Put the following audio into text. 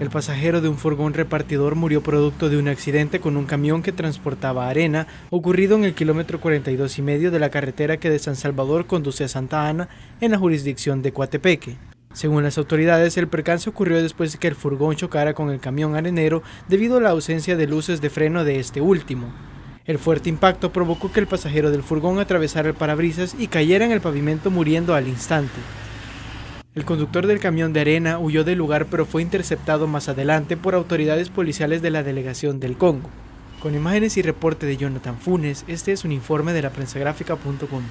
El pasajero de un furgón repartidor murió producto de un accidente con un camión que transportaba arena, ocurrido en el kilómetro 42 y medio de la carretera que de San Salvador conduce a Santa Ana, en la jurisdicción de Coatepeque. Según las autoridades, el percance ocurrió después de que el furgón chocara con el camión arenero debido a la ausencia de luces de freno de este último. El fuerte impacto provocó que el pasajero del furgón atravesara el parabrisas y cayera en el pavimento muriendo al instante. El conductor del camión de arena huyó del lugar pero fue interceptado más adelante por autoridades policiales de la delegación del Congo. Con imágenes y reporte de Jonathan Funes, este es un informe de la prensa gráfica.com.